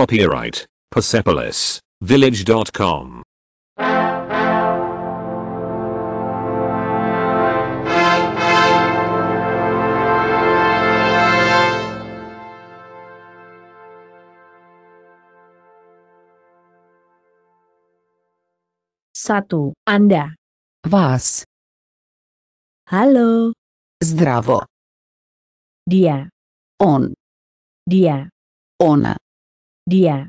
Copyright Persepolis Village.com. Satu, Anda. Was. Halo. Zdravo. Dia. On. Dia. Ona. Dia.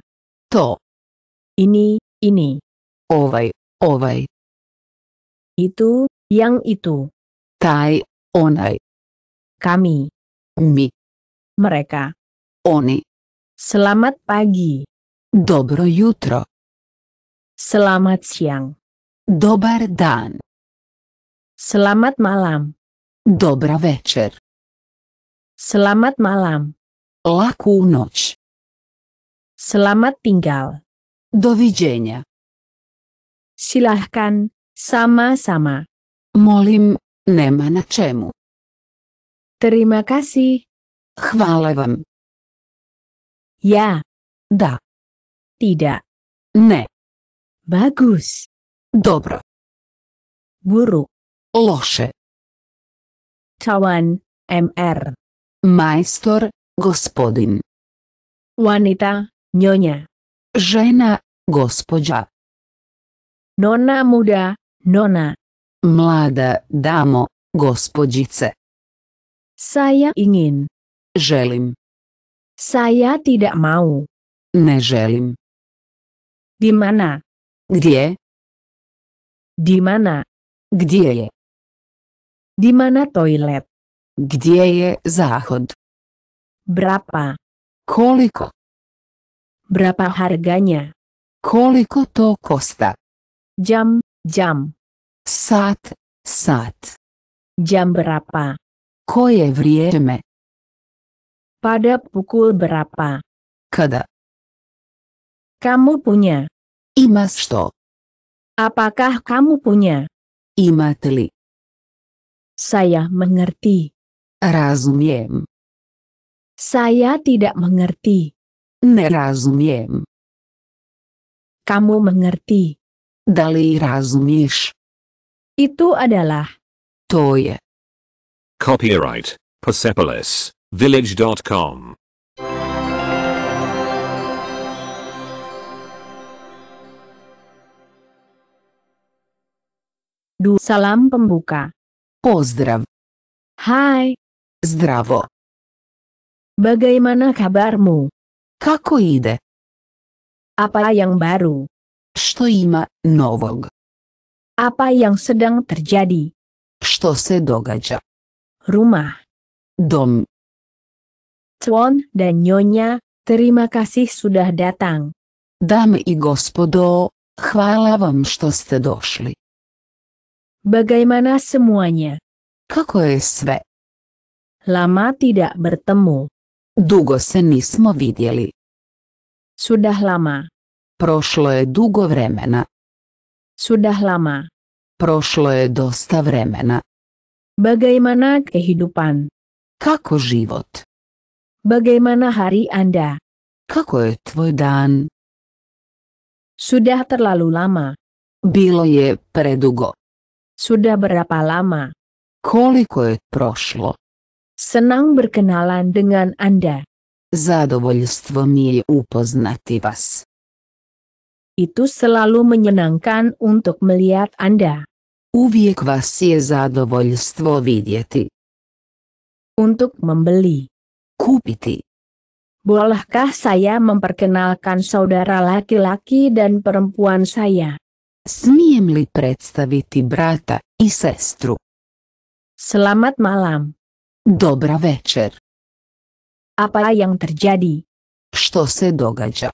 To. Ini, ini. Ovaj, ovaj. Itu, yang itu. tai, onaj. Kami. Mi. Mereka. Oni. Selamat pagi. Dobro jutro. Selamat siang. Dobar dan. Selamat malam. Dobra večer. Selamat malam. Laku noć. Selamat tinggal. Dovijenya. Silahkan, sama-sama. Molim, nema na cemu? Terima kasih. Hvala vam. Ya. Da. Tidak. Ne. Bagus. Dobro. Buruk. Loše. Cawan, MR. Maestro. gospodin. Wanita, nyonya. Žena, gospođa. Nona muda, nona. Mlada damo, gospođice. Saya ingin. Želim. Saya tidak mau. Ne želim. Di mana? Gdje? Di mana? Gdje je? Di mana toilet? Gdje je zahod? Brapa. Koliko? Berapa harganya? Koliko to kosta? Jam, jam. Sat, sat. Jam berapa? Koje vrijeme? Pada pukul berapa? Kada? Kamu punya? Imas to. Apakah kamu punya? Imateli. Saya mengerti. Razumiem. Saya tidak mengerti. Ne Kamu mengerti. Dali razumiš. Itu adalah. To je. Copyright Persepolis Village.com Du salam pembuka. Pozdrav. Hai. Zdravo. Bagaimana kabarmu? Kako ide? Apa yang baru? Što ima novog? Apa yang sedang terjadi? Što se događa? Rumah. Dom. Tuan dan Nyonya, terima kasih sudah datang. Dame i gospodo, hvala vam što ste došli. Bagaimana semuanya? Kako je sve? Lama tidak bertemu. Dugo se nismo vidjeli. Sudah lama. Prošlo je dugo vremena. Sudah lama. Prošlo je dosta vremena. Bagaimana kehidupan? Kako život? Bagaimana hari Anda? Kako je tvoj dan? Sudah terlalu lama. Bilo je predugo. Sudah berapa lama? Koliko je prošlo? Senang berkenalan dengan Anda. Zadovoljstvo mi je upoznati vas. Itu selalu menyenangkan untuk melihat Anda. Uvijek vas je zadovoljstvo vidjeti. Untuk membeli. Kupiti. Bolehkah saya memperkenalkan saudara laki-laki dan perempuan saya? Smijem li predstaviti brata i sestru? Selamat malam. Dobra večer. Apa yang terjadi? Što se događa?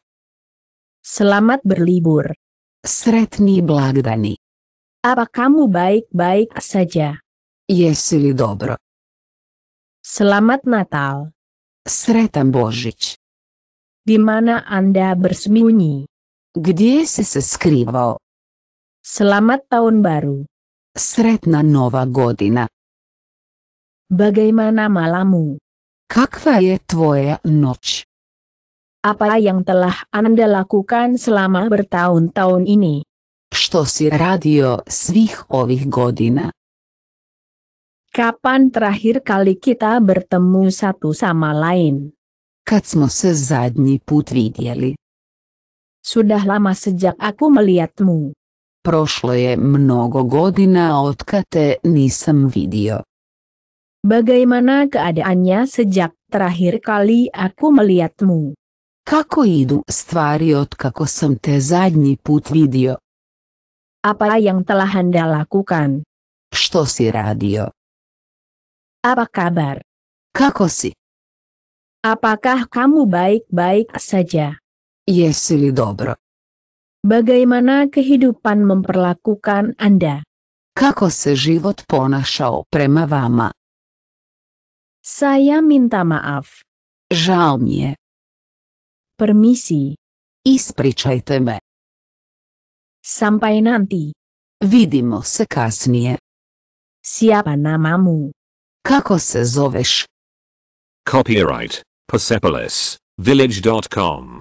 Selamat berlibur. Sretni blagdani. Apa kamu baik-baik saja? Jesi li dobro? Selamat Natal. Sretan Božić. Di mana Anda bersembunyi? Gdje si se skrivao? Selamat tahun baru. Sretna nova godina. Bagaimana malammu? Kakva je tvoja noć? Apa yang telah Anda lakukan selama bertahun-tahun ini? Što si radio svih ovih godina? Kapan terakhir kali kita bertemu satu sama lain? Kad smo se zadnji put vidjeli? Sudah lama sejak aku melihatmu. Prošlo je mnogo godina od kad te nisam vidio. Bagaimana keadaannya sejak terakhir kali aku melihatmu? Kako idu stvari od kako sam te zadnji put video. Apa yang telah Anda lakukan? Što si radio? Apa kabar? Kako si? Apakah kamu baik-baik saja? Jesi li dobro? Bagaimana kehidupan memperlakukan Anda? Kako se život ponašao prema vama? Saya minta maaf. Žao mi je. Permisi. Ispričajte me. Sampai nanti. Vidimo se kasnije. na mamu. Kako se zoveš? Copyright Persepolis Village.com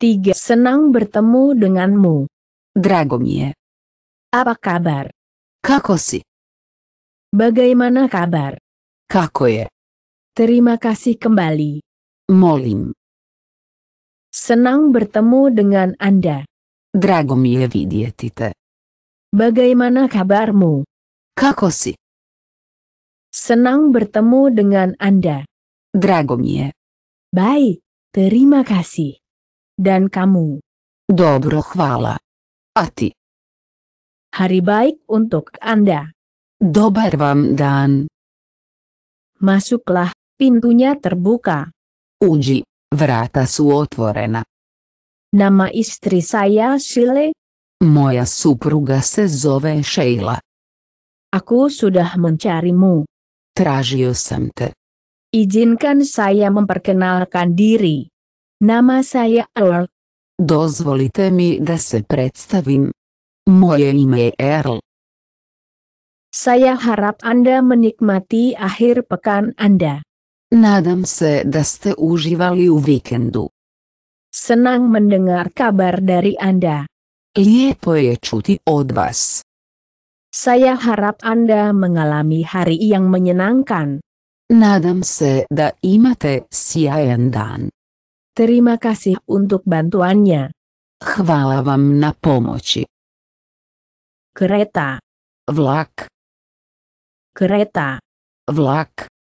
Tiga senang bertemu denganmu. dragomir Apa kabar? Kako si? Bagaimana kabar? Kako ya Terima kasih kembali. Molim. Senang bertemu dengan Anda. dragomir mi Bagaimana kabarmu? Kako si? Senang bertemu dengan Anda. dragomir Baik, terima kasih dan kamu. Dobro hvala. A Hari baik untuk Anda. Dobar vam dan. Masuklah, pintunya terbuka. Uji, vrata su otvorena. Nama istri saya Shile. Moja supruga se zove Sheila. Aku sudah mencarimu. Tražio sam te. Izinkan saya memperkenalkan diri. Nama saya Earl. Dozvolite mi da se predstavim. Moje ime je Earl. Saya harap Anda menikmati akhir pekan Anda. Nadam se da ste uživali u vikendu. Senang mendengar kabar dari Anda. Lijepo je čuti od vas. Saya harap Anda mengalami hari yang menyenangkan. Nadam se da imate sjajan dan. Terima kasih untuk bantuannya. Hvala vam na pomoći. Kereta. Vlak. Kereta. Vlak.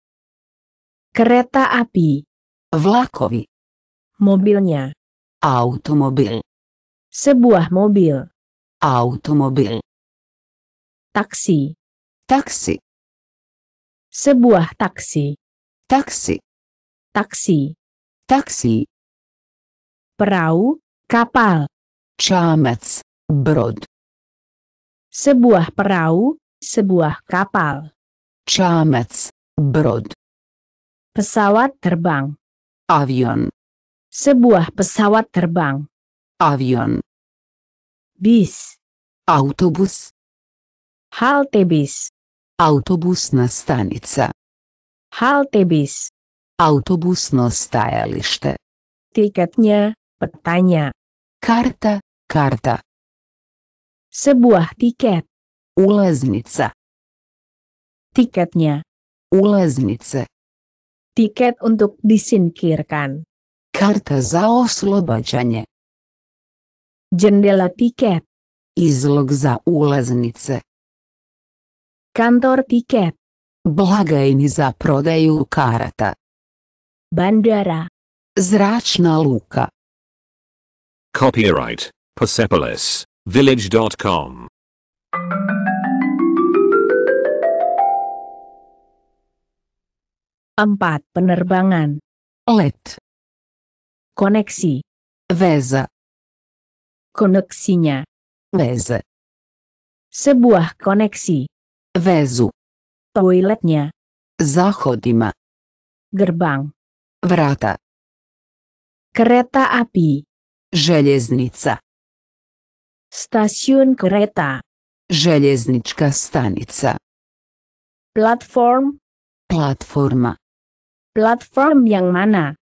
Kereta api. Vlakovi. Mobilnya. Automobil. Sebuah mobil. Automobil. Taksi. Taksi. Sebuah taksi. Taksi. Taksi. Taksi perahu, kapal. Chamec, brod. Sebuah perahu, sebuah kapal. Chamec, brod. Pesawat terbang. Avion. Sebuah pesawat terbang. Avion. Bis. Autobus. Halte bis. Autobus na stanica. Halte bis. Autobusno stajalište. tiketnya petanya. Karta, karta. Sebuah tiket. Ulaznica. Tiketnya. Ulaznica. Tiket untuk disingkirkan. Karta za oslobađanje. Jendela tiket. Izlog za ulaznice. Kantor tiket. Blagajni za prodaju karta, Bandara. Zračna luka. Copyright Persepolis Village.com. Empat penerbangan. Let. Koneksi. Veza. Koneksinya. Veza Sebuah koneksi. Vezu. Toiletnya. Zahodima. Gerbang. Vrata. Kereta api. Željeznica. Stasiun kereta. Željeznička stanica. Platform. Platforma. Platform yang mana?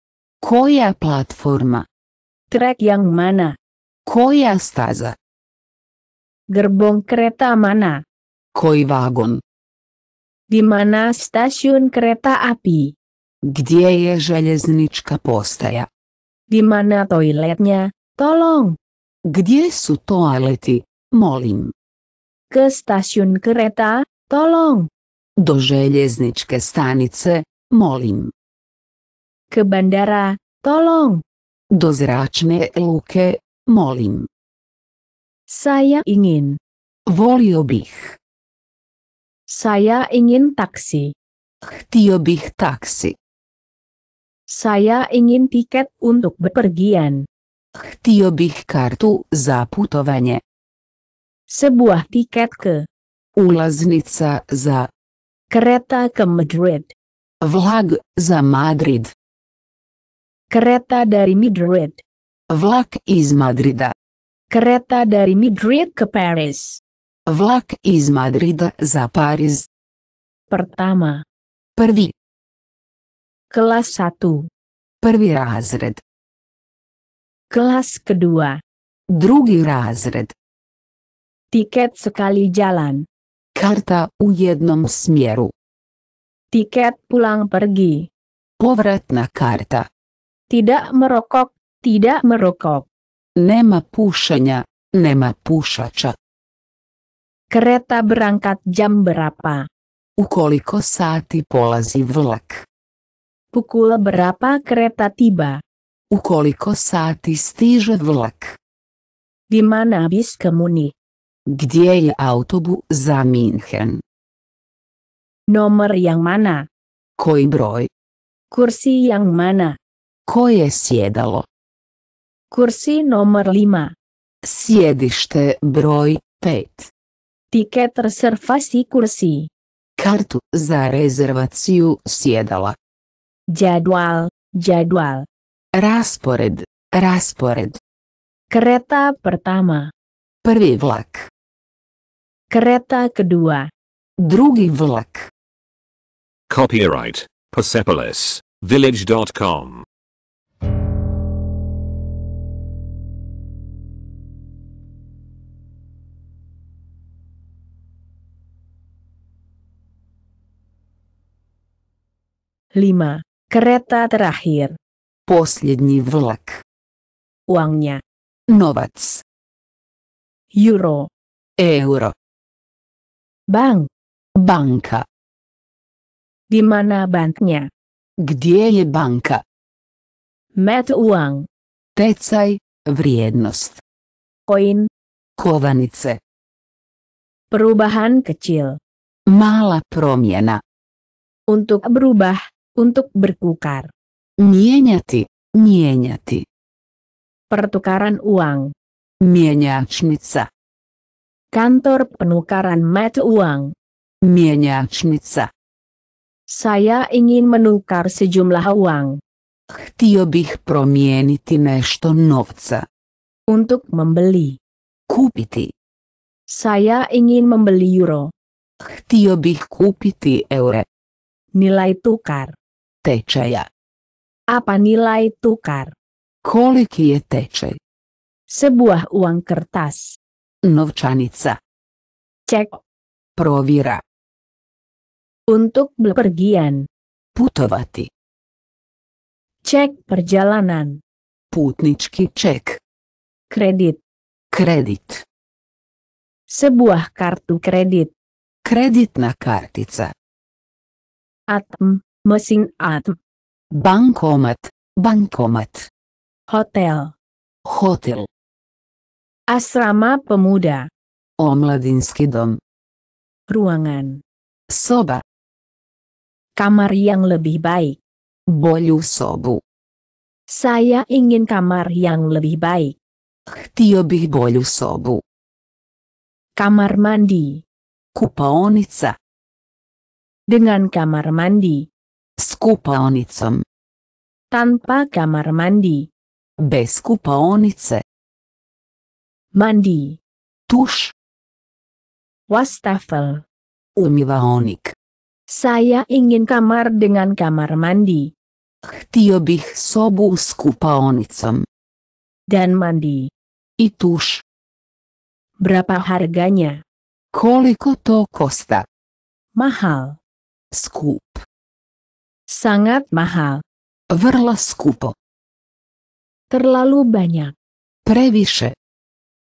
Koja platforma? Trek yang mana? Koja staza? Gerbong kereta mana? Koji vagon? Di mana stasiun kereta api? Gdje je željeznička postaja? Di mana toiletnya? Tolong! Gdje su toaleti? Molim. Ke stasiun kereta, tolong. Do željezničke stanice, molim. Ke bandara, tolong. Do zračne luke, molim. Saya ingin. Volio bih. Saya ingin taksi. Htio bih taksi. Saya ingin tiket untuk bepergian. Htio bih kartu za putovanje. Sebuah tiket ke. Ulaznica za. Kereta ke Madrid. Vlag za Madrid. Kereta dari Madrid. Vlak iz Madrida. Kereta dari Madrid ke Paris. Vlak iz Madrida za Pariz. Pertama. Prvi. Kelas 1. Prvi razred. Kelas kedua. Drugi razred. Tiket sekali jalan. Karta u jednom smjeru. Tiket pulang pergi. Povratna karta. Tidak merokok, tidak merokok. Nema pušenja, nema pušača. Kereta berangkat jam berapa? Ukoliko sati polazi vlak? Pukul berapa kereta tiba? U koliko sati stiže vlak? Di mana bis Gdje je autobu za Minhen? Nomor yang mana? Koji broj? Kursi yang mana? Koje sjedalo? Kursi nomor lima. Sjedište broj pet. Tiket rezervasi kursi. Kartu za rezervaciju sjedala. Jadwal, jadwal. Raspored, raspored. Kereta pertama. Prvi vlak. Kereta kedua. Drugi vlak. Copyright Persepolis Village.com. Lima. Kereta terakhir. Posljednji vlak. Uangnya. Novac. Euro. Euro. Bank. Banka. Di mana banknya? Gdje je banka? Met uang. Tecaj, vrijednost. Koin. Kovanice. Perubahan kecil. Mala promjena. Untuk berubah, untuk berkukar. Mijenjati, ti. Pertukaran uang. Mijenjačnica. Kantor penukaran mata uang. Mijenjačnica. Saya ingin menukar sejumlah uang. Htio bih promieniti nešto novca. Untuk membeli. Kupiti. Saya ingin membeli euro. Htio bih kupiti eure. Nilai tukar. Tečaja. Apa nilai tukar? Koliki je tečaj? Sebuah uang kertas. Novčanica. Cek. Provira. Untuk bepergian. Putovati. Cek perjalanan. Putnički cek. Kredit. Kredit. Sebuah kartu kredit. Kreditna kartica. Atm, mesin atm. Bankomat, bankomat. Hotel, hotel. Asrama pemuda. Omladinski dom. Ruangan. Soba. Kamar yang lebih baik. Bolju sobu. Saya ingin kamar yang lebih baik. Htio bih bolju sobu. Kamar mandi. Kupaonica. Dengan kamar mandi, skupaonicom. Tanpa kamar mandi. Bez kupaonice. Mandi. Tuš. Wastafel. Umivaonik. Saya ingin kamar dengan kamar mandi. Htio bih sobu s kupaonicom. Dan mandi. I tuš. Berapa harganya? Koliko to kosta? Mahal. Skup. Sangat mahal. Vrlo skupo. Terlalu banyak. Previše.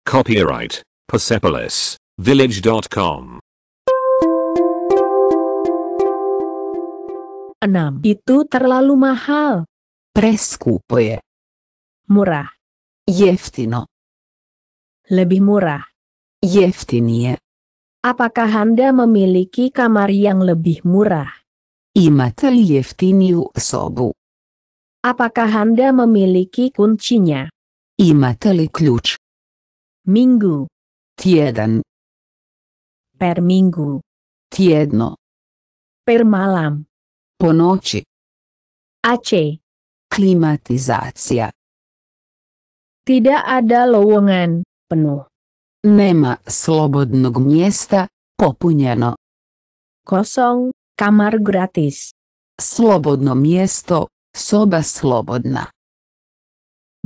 Copyright Persepolis Village.com 6. Itu terlalu mahal. Preskupo je. Murah. Jeftino. Lebih murah. Jeftinije. Apakah Anda memiliki kamar yang lebih murah? Imate li jeftiniju sobu? Apakah Anda memiliki kuncinya? Imate li ključ? Minggu. Tjedan. Per minggu. Tjedno. Per malam. Po noći. AC. Klimatizacija. Tidak ada lowongan, penuh. Nema slobodnog mjesta, popunjeno. Kosong, Kamar gratis. Slobodno mjesto, soba slobodna.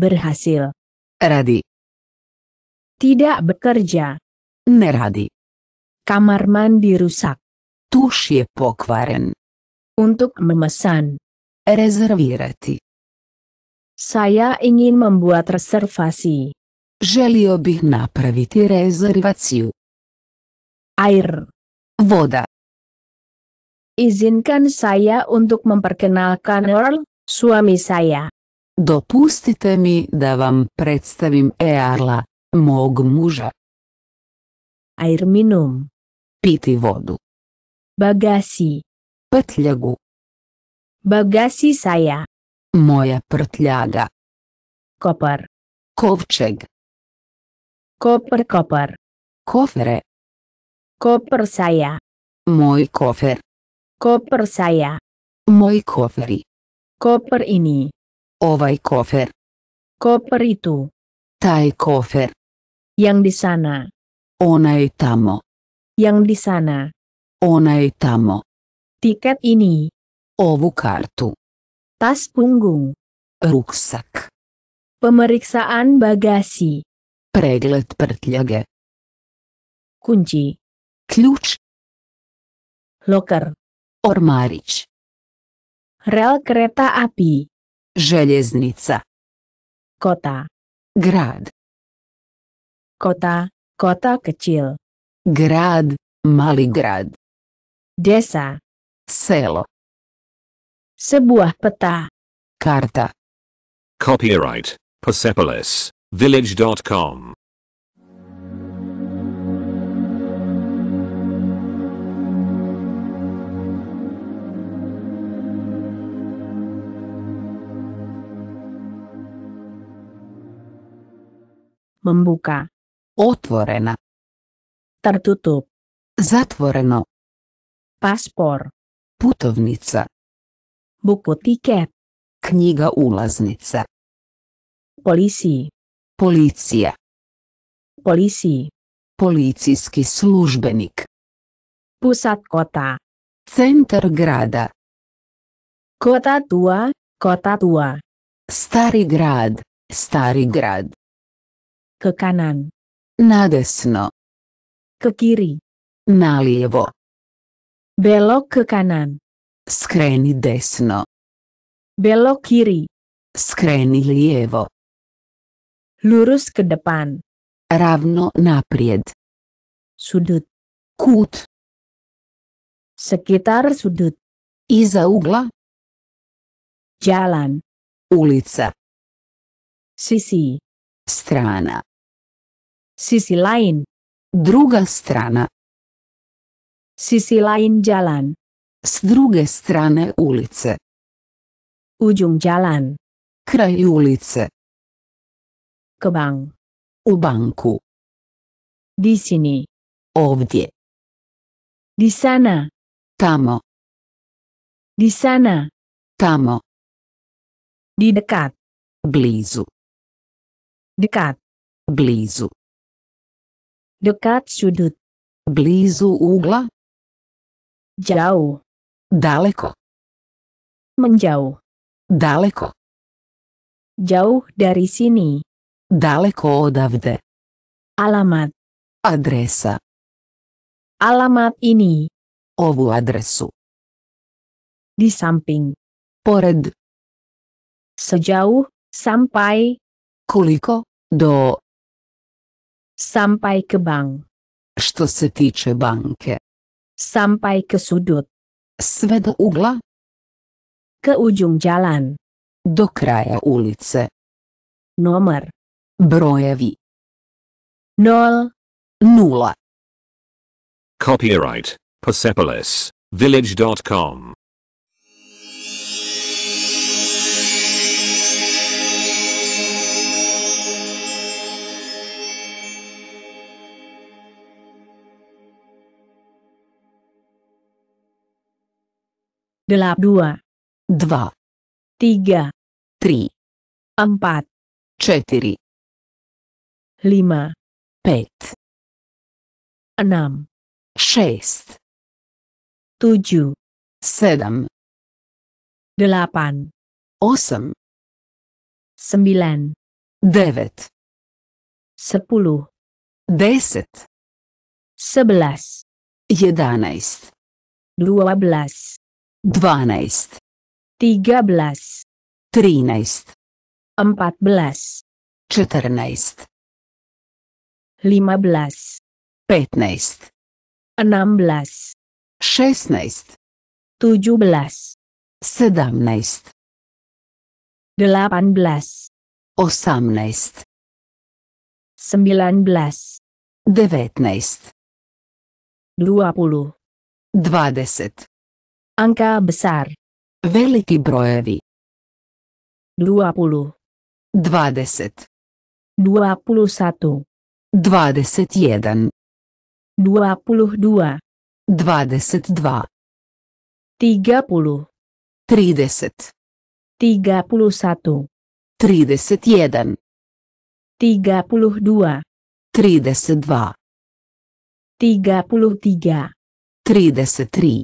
Berhasil. Radi. Tidak bekerja. Ne radi. Kamar mandi rusak. Tuš je pokvaren. Untuk memesan. Rezervirati. Saya ingin membuat reservasi. Želio bih napraviti rezervaciju. Air. Voda. Izinkan saya untuk memperkenalkan Earl, suami saya. Dopustite mi da vam predstavim Earla, mog muža. Air minum. Piti vodu. Bagasi. Petljagu. Bagasi saya. Moja prtljaga. Koper, Kovčeg. Koper, koper. Kofere. Koper saya. Moj kofer. Koper saya. Moi koferi. Koper ini. Ovai kofer. Koper itu. Tai kofer. Yang di sana. Ona tamo. Yang di sana. Ona tamo. Tiket ini. Ovu kartu. Tas punggung. Ruksak. Pemeriksaan bagasi. Pregled prtljage. Kunci. Kluc. Loker. Ormarić. Rel kereta api. Željeznica. Kota. Grad. Kota, kota kecil. Grad, mali grad. Desa. Selo. Sebuah peta. Karta. Copyright, Persepolis, village.com. Membuka. Otvorena. Tertutup. Zatvoreno. Paspor. Putovnica. Buku tiket. Knjiga ulaznica. Polisi. Policija. Polisi. Policijski službenik. Pusat kota. Centar grada. Kota tua, kota tua. Stari grad, stari grad. Ke kanan. Nadesno. Ke kiri. Nalijevo. Belok ke kanan. Skreni desno. Belok kiri. Skreni lijevo. Lurus ke depan. Ravno naprijed. Sudut. Kut. Sekitar sudut. Iza ugla. Jalan. Ulica. Sisi strana. Sisi lain. Druga strana. Sisi lain jalan. S druge strane ulice. Ujung jalan. Kraj ulice. kebang U banku. Di sini. Ovdje. Di sana. Tamo. Di sana. Tamo. Di dekat. Blizu. Dekat. Blizu. Dekat sudut. Blizu ugla. Jauh. Daleko. Menjauh. Daleko. Jauh dari sini. Daleko odavde. Alamat. Adresa. Alamat ini. Ovu adresu. Di samping. Pored. Sejauh, sampai, Koliko? Do. Sampai ke bank. Što se tiče banke. Sampai ke sudut. Sve do ugla. Ke ujung jalan. Do kraja ulice. Nomor. Brojevi. Nol. Nula. Copyright Persepolis Village.com dua, dua tiga, tri, empat, cetiri, lima, pet, enam, šest, tujuh, sedam, delapan, osam, sembilan, devet, sepuluh, deset, sebelas, jedanaest, dua belas. 12 13 13 14 14 15 15 16 16 17 17 18 18 19 19 20 20 Angka besar. Veliki brojevi. 20. 20. 21. 21. 22. 22. 30. 30. 31. 31. 32. 32. 33. 33.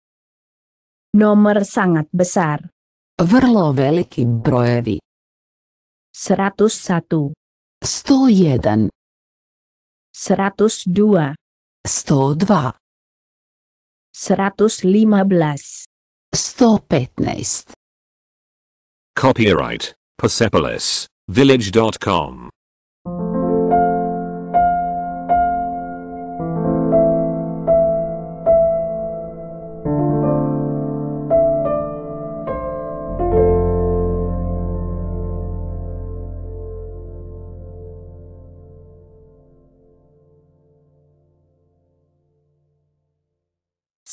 Nomor sangat besar. Vrlo veliki brojevi. 101. 101. 102. 102. 115. 115. Copyright Persepolis Village.com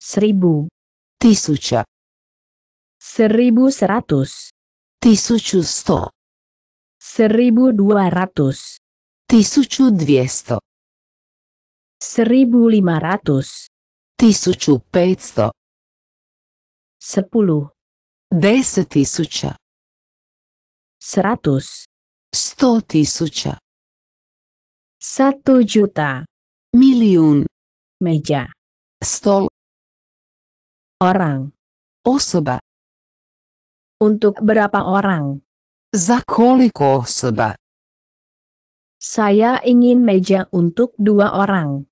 Seribu. tisuca. Seribu seratus. Tisuću sto. Seribu dua ratus. Tisuću dvijesto. Seribu lima ratus. Tisuću petsto. Sepuluh. Deset tisuca. Seratus. Sto tisuca. Satu juta. Milijun. Meja. Stol. Orang. Osoba. Oh, untuk berapa orang? Za koliko osoba? Saya ingin meja untuk dua orang.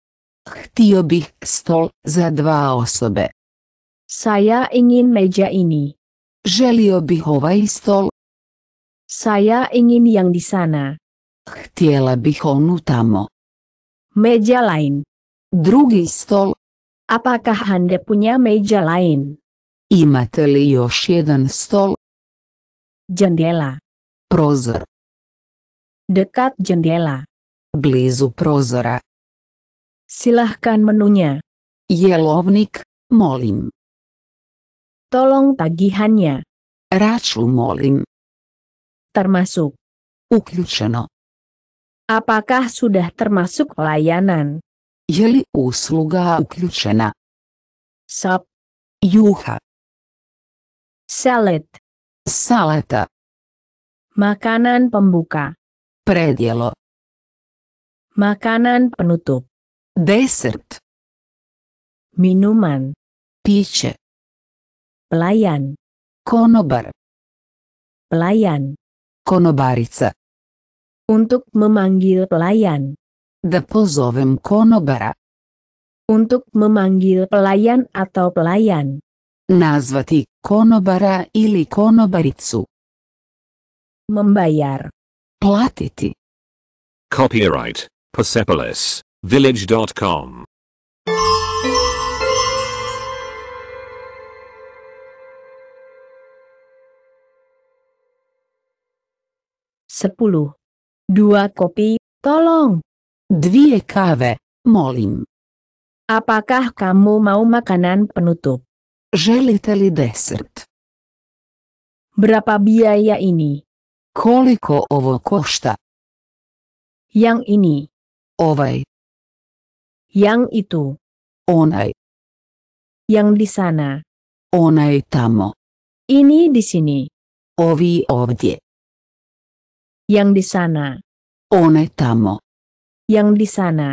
Htio bih stol za dva osobe. Saya ingin meja ini. Želio bih ovaj stol. Saya ingin yang di sana. Htjela bih onu tamo. Meja lain. Drugi stol. Apakah Anda punya meja lain? Imate li još jedan stol? Jendela. Prozor. Dekat jendela. Blizu prozora. Silahkan menunya. Jelovnik, molim. Tolong tagihannya. Racu molim. Termasuk. Uključeno. Apakah sudah termasuk layanan? Je li usluga uključena? Sap. Juha. Salad. Salata. Makanan pembuka. Predjelo. Makanan penutup. Desert. Minuman. Piće. Pelayan. Konobar. Pelayan. Konobarica. Untuk memanggil pelayan. The pozovem konobara. Untuk memanggil pelayan atau pelayan. Nazvati konobara ili konobaricu. Membayar. Platiti. Copyright Persepolis Village.com Sepuluh. Dua kopi, tolong. Dvije kave, molim. Apakah kamu mau makanan penutup? Želite li desert? Berapa biaya ini? Koliko ovo košta? Yang ini. Ovaj. Yang itu. Onaj. Yang di sana. Onaj tamo. Ini di sini. Ovi ovdje. Yang di sana. Onaj tamo. Yang di sana.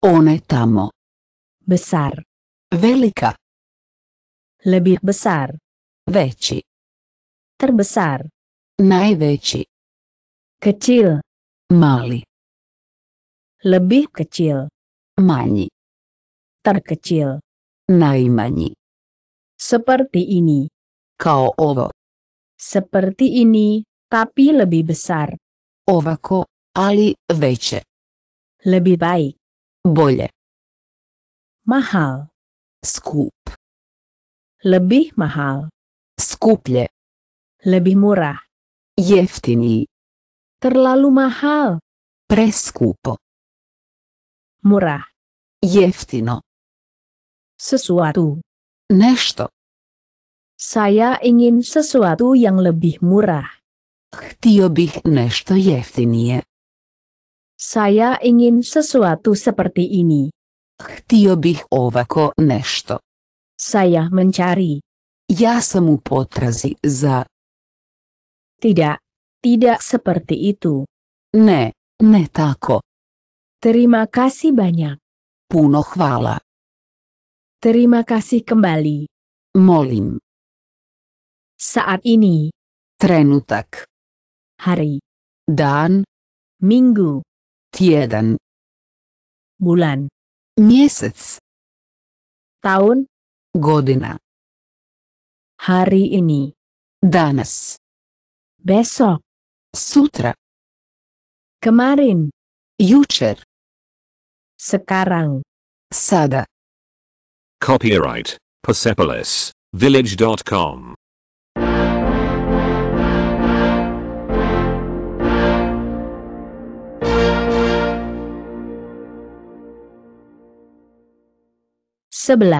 Onetamo. tamo. Besar. Velika. Lebih besar. Veći. Terbesar. Najveći. Kecil. Mali. Lebih kecil. Mani. Terkecil. mani. Seperti ini. Kao ovo. Seperti ini, tapi lebih besar. Ovako, ali veće. Lebih baik. Boleh. Mahal. Skup. Lebih mahal. le. Lebih murah. Yeftini. Terlalu mahal. Preskupo. Murah. Yeftino. Sesuatu. Nesto. Saya ingin sesuatu yang lebih murah. Htio bih nešto jeftinije. Saya ingin sesuatu seperti ini. Htio bih ovako nešto. Saya mencari. Ya sam potrazi za. Tidak, tidak seperti itu. Ne, ne tako. Terima kasih banyak. Puno hvala. Terima kasih kembali. Molim. Saat ini. Trenutak. Hari. Dan. Minggu. Tiedan, Bulan. Miesec. Tahun. Godina. Hari ini. Danas. Besok. Sutra. Kemarin. yucer, Sekarang. Sada. Copyright Persepolis Village.com sebelah